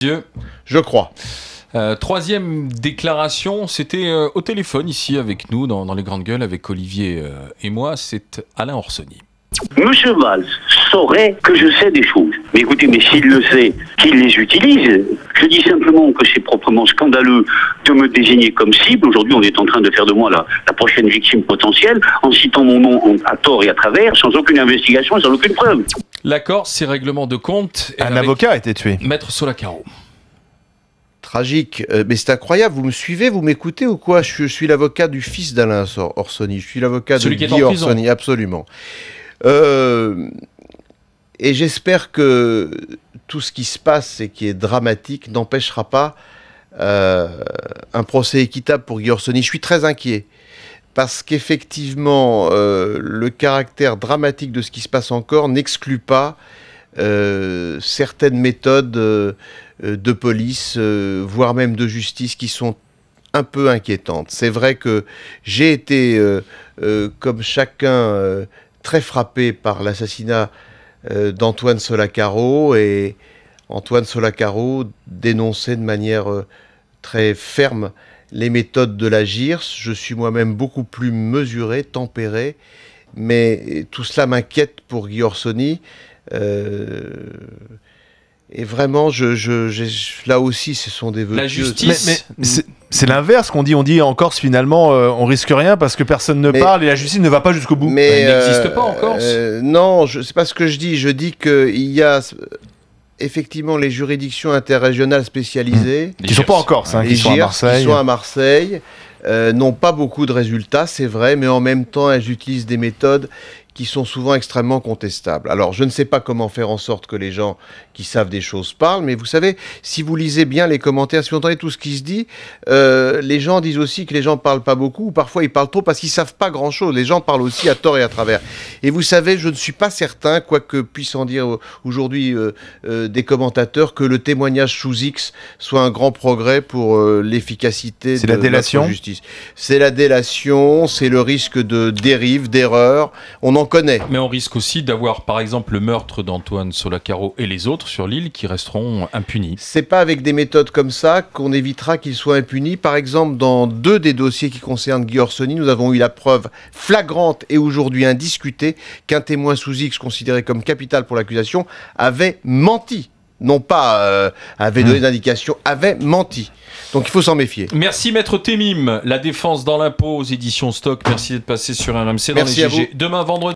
Dieu. Je crois. Euh, troisième déclaration, c'était euh, au téléphone ici avec nous dans, les grandes gueules avec Olivier euh, et moi, c'est Alain Orsoni. Monsieur Valls saurait que je sais des choses. Mais écoutez, mais s'il le sait, qu'il les utilise. Je dis simplement que c'est proprement scandaleux de me désigner comme cible. Aujourd'hui, on est en train de faire de moi la, prochaine victime potentielle en citant mon nom à tort et à travers, sans aucune investigation, et sans aucune preuve. L'accord, ces règlements de compte. Un avocat a été tué. Maître Solacaro. Tragique, euh, mais c'est incroyable. Vous me suivez, vous m'écoutez ou quoi je, suis l'avocat du fils d'Alain Orsoni. Je suis l'avocat de Guy Orsoni, absolument. Euh, et j'espère que tout ce qui se passe et qui est dramatique n'empêchera pas euh, un procès équitable pour Guy Orsoni. Je suis très inquiet parce qu'effectivement, euh, le caractère dramatique de ce qui se passe encore n'exclut pas euh, certaines méthodes euh, de police, voire même de justice, qui sont un peu inquiétantes. C'est vrai que j'ai été, comme chacun, très frappé par l'assassinat d'Antoine Solacaro, et Antoine Solacaro dénonçait de manière très ferme les méthodes de la GIRS. Je suis moi-même beaucoup plus mesuré, tempéré, mais tout cela m'inquiète pour Guy Orsoni. Euh, et vraiment, je, là aussi, ce sont des vœux. La justice. Mm. c'est l'inverse qu'on dit. On dit en Corse, finalement, euh, on risque rien parce que personne ne parle et la justice ne va pas jusqu'au bout. Mais elle n'existe pas euh, en Corse. non, ce n'est pas ce que je dis. Je dis qu'il y a effectivement les juridictions interrégionales spécialisées. Qui sont pas encore, sont à Marseille euh, n'ont pas beaucoup de résultats, c'est vrai, mais en même temps, elles utilisent des méthodes qui sont souvent extrêmement contestables. Alors, je ne sais pas comment faire en sorte que les gens qui savent des choses parlent, mais vous savez, si vous lisez bien les commentaires, si vous entendez tout ce qui se dit, euh, les gens disent aussi que les gens parlent pas beaucoup, ou parfois ils parlent trop parce qu'ils savent pas grand-chose. Les gens parlent aussi à tort et à travers. Et vous savez, je ne suis pas certain, quoi que puissent en dire aujourd'hui euh, des commentateurs, que le témoignage sous X soit un grand progrès pour l'efficacité de la, délation. De justice. C'est la délation, c'est le risque de dérive, d'erreur, on en connaît. Mais on risque aussi d'avoir par exemple le meurtre d'Antoine Solacaro et les autres sur l'île qui resteront impunis. C'est pas avec des méthodes comme ça qu'on évitera qu'ils soient impunis. Par exemple, dans deux des dossiers qui concernent Guy Orsoni, nous avons eu la preuve flagrante et aujourd'hui indiscutée qu'un témoin sous X considéré comme capital pour l'accusation avait menti non pas euh, avait donné hmm. d'indication, avait menti. Donc il faut s'en méfier. Merci Maître Temim. La Défense dans l'impôt aux éditions Stock. Merci d'être passé sur un RMC dans les à Demain vendredi.